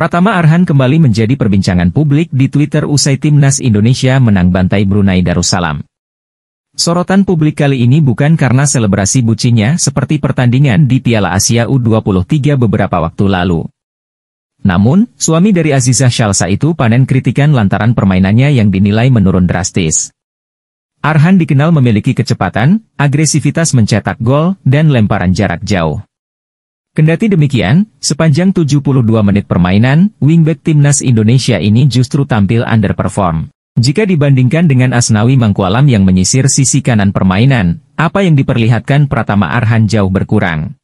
Pratama Arhan kembali menjadi perbincangan publik di Twitter usai timnas Indonesia menang bantai Brunei Darussalam. Sorotan publik kali ini bukan karena selebrasi bucinya seperti pertandingan di Piala Asia U23 beberapa waktu lalu. Namun, suami dari Aziza Shalsa itu panen kritikan lantaran permainannya yang dinilai menurun drastis. Arhan dikenal memiliki kecepatan, agresivitas mencetak gol, dan lemparan jarak jauh. Kendati demikian, sepanjang 72 menit permainan, wingback timnas Indonesia ini justru tampil underperform. Jika dibandingkan dengan Asnawi Mangkualam yang menyisir sisi kanan permainan, apa yang diperlihatkan Pratama Arhan jauh berkurang.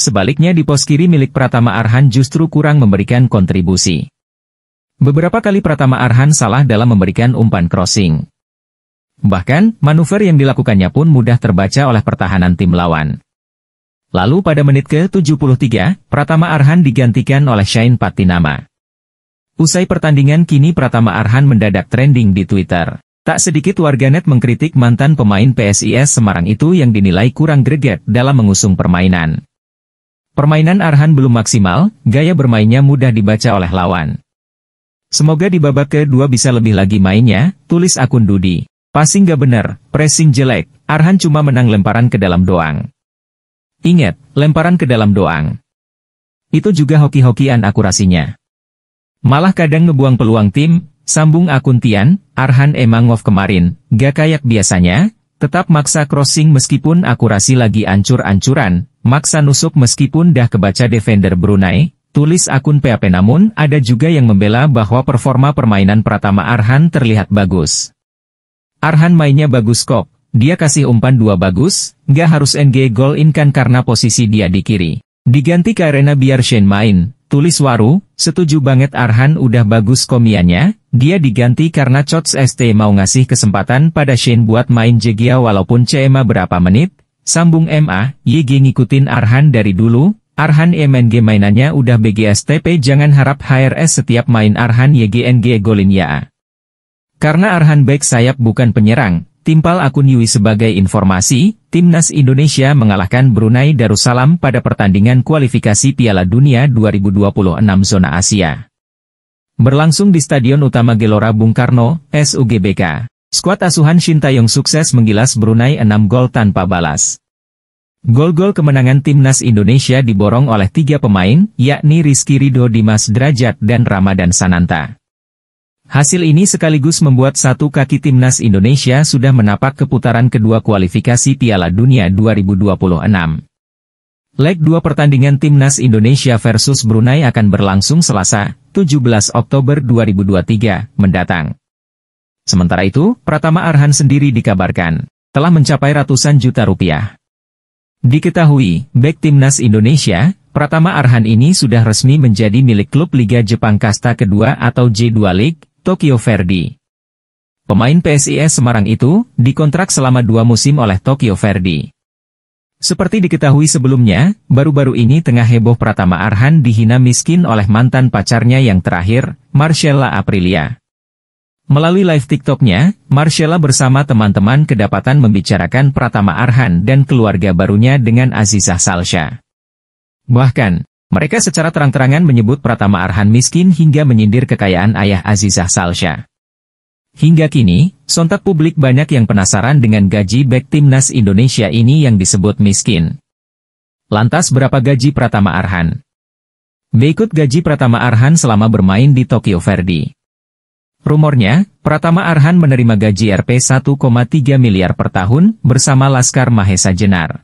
Sebaliknya di pos kiri milik Pratama Arhan justru kurang memberikan kontribusi. Beberapa kali Pratama Arhan salah dalam memberikan umpan crossing. Bahkan, manuver yang dilakukannya pun mudah terbaca oleh pertahanan tim lawan. Lalu pada menit ke-73, Pratama Arhan digantikan oleh Shine Patinama. Usai pertandingan kini Pratama Arhan mendadak trending di Twitter. Tak sedikit warganet mengkritik mantan pemain PSIS Semarang itu yang dinilai kurang greget dalam mengusung permainan. Permainan Arhan belum maksimal, gaya bermainnya mudah dibaca oleh lawan. Semoga di babak kedua bisa lebih lagi mainnya, tulis akun Dudi. Passing gak bener, pressing jelek, Arhan cuma menang lemparan ke dalam doang. Ingat, lemparan ke dalam doang. Itu juga hoki-hokian akurasinya. Malah kadang ngebuang peluang tim, sambung akun Tian, Arhan Emangov kemarin, gak kayak biasanya, tetap maksa crossing meskipun akurasi lagi ancur-ancuran, maksa nusuk meskipun dah kebaca defender Brunei, Tulis akun PAP namun ada juga yang membela bahwa performa permainan Pratama Arhan terlihat bagus. Arhan mainnya bagus kok, dia kasih umpan dua bagus, gak harus NG gol in kan karena posisi dia di kiri. Diganti ke arena biar Shane main, tulis Waru, setuju banget Arhan udah bagus komiannya, dia diganti karena Coach ST mau ngasih kesempatan pada Shane buat main Jegia walaupun CMA berapa menit, sambung MA, YG ngikutin Arhan dari dulu, Arhan MNG mainannya udah BGSTP jangan harap HRS setiap main Arhan YGNG golin ya. Karena Arhan baik sayap bukan penyerang, Timpal akun Yui sebagai informasi, Timnas Indonesia mengalahkan Brunei Darussalam pada pertandingan kualifikasi Piala Dunia 2026 Zona Asia. Berlangsung di Stadion Utama Gelora Bung Karno, SUGBK. Skuad asuhan Shin Taeyong sukses menggilas Brunei 6 gol tanpa balas. Gol-gol kemenangan Timnas Indonesia diborong oleh tiga pemain, yakni Rizky Ridho, Dimas Derajat dan Ramadan Sananta. Hasil ini sekaligus membuat satu kaki timnas Indonesia sudah menapak keputaran kedua kualifikasi Piala Dunia 2026. Leg 2 pertandingan timnas Indonesia versus Brunei akan berlangsung Selasa, 17 Oktober 2023, mendatang. Sementara itu, Pratama Arhan sendiri dikabarkan telah mencapai ratusan juta rupiah. Diketahui, bek timnas Indonesia, Pratama Arhan ini sudah resmi menjadi milik klub Liga Jepang Kasta kedua atau J2 League, Tokyo Verdy. Pemain PSIS Semarang itu dikontrak selama dua musim oleh Tokyo Verdy. Seperti diketahui sebelumnya, baru-baru ini tengah heboh Pratama Arhan dihina miskin oleh mantan pacarnya yang terakhir, Marcella Aprilia. Melalui live TikToknya, Marcella bersama teman-teman kedapatan membicarakan Pratama Arhan dan keluarga barunya dengan Azizah Salsha. Bahkan, mereka secara terang-terangan menyebut Pratama Arhan miskin hingga menyindir kekayaan ayah Azizah Salsha. Hingga kini, sontak publik banyak yang penasaran dengan gaji back timnas Indonesia ini yang disebut miskin. Lantas berapa gaji Pratama Arhan? Berikut gaji Pratama Arhan selama bermain di Tokyo Verdy. Rumornya, Pratama Arhan menerima gaji Rp 1,3 miliar per tahun bersama Laskar Mahesa Jenar.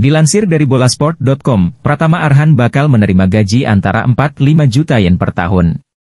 Dilansir dari bolasport.com, Pratama Arhan bakal menerima gaji antara 4-5 juta yen per tahun.